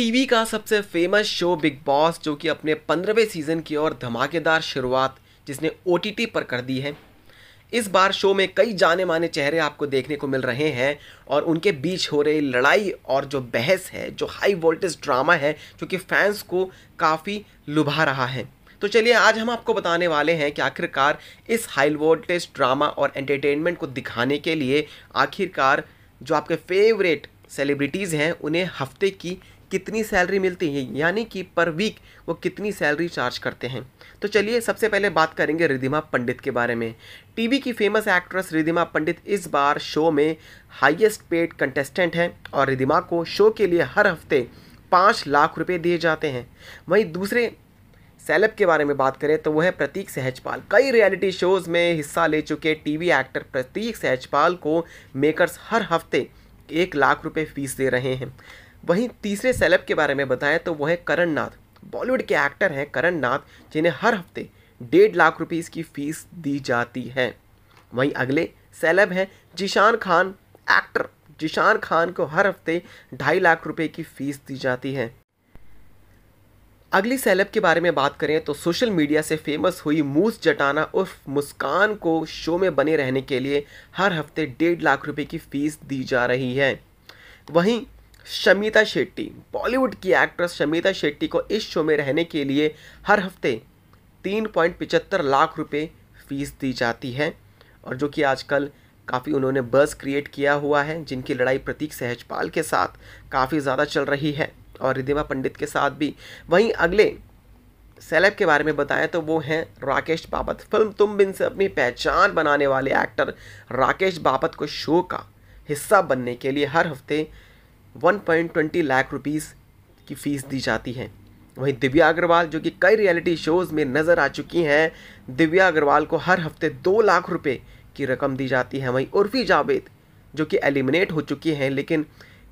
TV का सबसे famous show big boss जो कि अपने पंद्रहवें सीजन की और धमाकेदार शुरुआत जिसने ओ पर कर दी है इस बार शो में कई जाने माने चेहरे आपको देखने को मिल रहे हैं और उनके बीच हो रही लड़ाई और जो बहस है जो हाई वोल्टेज ड्रामा है जो कि फैंस को काफ़ी लुभा रहा है तो चलिए आज हम आपको बताने वाले हैं कि आखिरकार इस हाई वोल्टेज ड्रामा और एंटरटेनमेंट को दिखाने के लिए आखिरकार जो आपके फेवरेट सेलिब्रिटीज़ हैं उन्हें हफ्ते की कितनी सैलरी मिलती है यानी कि पर वीक वो कितनी सैलरी चार्ज करते हैं तो चलिए सबसे पहले बात करेंगे रिधिमा पंडित के बारे में टीवी की फेमस एक्ट्रेस रिधिमा पंडित इस बार शो में हाईएस्ट पेड कंटेस्टेंट हैं और रिधिमा को शो के लिए हर हफ्ते पाँच लाख रुपए दिए जाते हैं वहीं दूसरे सेलेब के बारे में बात करें तो वह है प्रतीक सहजपाल कई रियलिटी शोज़ में हिस्सा ले चुके टीवी एक्टर प्रतीक सहजपाल को मेकर्स हर हफ्ते एक लाख रुपए फीस दे रहे हैं वहीं तीसरे सेलेब के बारे में बताएं तो वो है करण नाथ बॉलीवुड के एक्टर हैं करण नाथ जिन्हें हर हफ्ते डेढ़ लाख रुपीस की फ़ीस दी जाती है वहीं अगले सेलेब हैं जिशान खान एक्टर जिशान खान को हर हफ्ते ढाई लाख रुपए की फ़ीस दी जाती है अगली सेलेब के बारे में बात करें तो सोशल मीडिया से फेमस हुई मूस जटाना उर्फ मुस्कान को शो में बने रहने के लिए हर हफ्ते डेढ़ लाख रुपए की फीस दी जा रही है वहीं शमिता शेट्टी बॉलीवुड की एक्ट्रेस शमिता शेट्टी को इस शो में रहने के लिए हर हफ्ते तीन पॉइंट पिचहत्तर लाख रुपए फीस दी जाती है और जो कि आजकल काफ़ी उन्होंने बस क्रिएट किया हुआ है जिनकी लड़ाई प्रतीक सहजपाल के साथ काफ़ी ज़्यादा चल रही है और रिधिमा पंडित के साथ भी वहीं अगले सेलेब के बारे में बताएं तो वो हैं राकेश बापत फिल्म तुम बिन से अपनी पहचान बनाने वाले एक्टर राकेश बापत को शो का हिस्सा बनने के लिए हर हफ्ते 1.20 लाख रुपीस की फ़ीस दी जाती है वहीं दिव्या अग्रवाल जो कि कई रियलिटी शोज़ में नज़र आ चुकी हैं दिव्या अग्रवाल को हर हफ्ते दो लाख रुपये की रकम दी जाती है वहीं उर्फी जावेद जो कि एलिमिनेट हो चुकी हैं लेकिन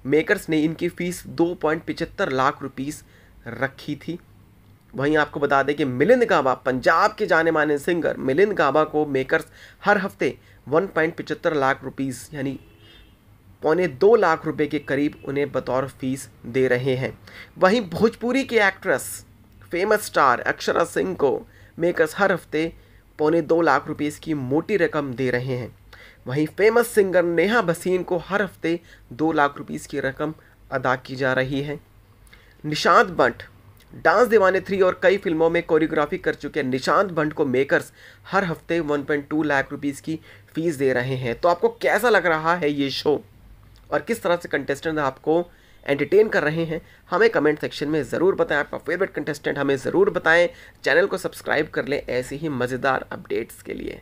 मेकर्स ने इनकी फ़ीस दो पॉइंट पिचहत्तर लाख रुपीस रखी थी वहीं आपको बता दें कि मिलिंद गाबा पंजाब के जाने माने सिंगर मिलिंद गाबा को मेकर्स हर हफ्ते वन पॉइंट पिचहत्तर लाख रुपीस यानी पौने दो लाख रुपए के करीब उन्हें बतौर फीस दे रहे हैं वहीं भोजपुरी की actress famous star Akshara Singh को मेकर्स हर हफ्ते पौने दो लाख रुपीस की मोटी रकम दे रहे हैं वहीं फेमस सिंगर नेहा भसीन को हर हफ्ते दो लाख रुपीस की रकम अदा की जा रही है निशांत बंट डांस दीवाने थ्री और कई फिल्मों में कोरियोग्राफी कर चुके निशांत भंट को मेकर्स हर हफ्ते 1.2 लाख रुपीस की फीस दे रहे हैं तो आपको कैसा लग रहा है ये शो और किस तरह से कंटेस्टेंट आपको एंटरटेन कर रहे हैं हमें कमेंट सेक्शन में ज़रूर बताएं आपका फेवरेट कंटेस्टेंट हमें ज़रूर बताएं चैनल को सब्सक्राइब कर लें ऐसे ही मज़ेदार अपडेट्स के लिए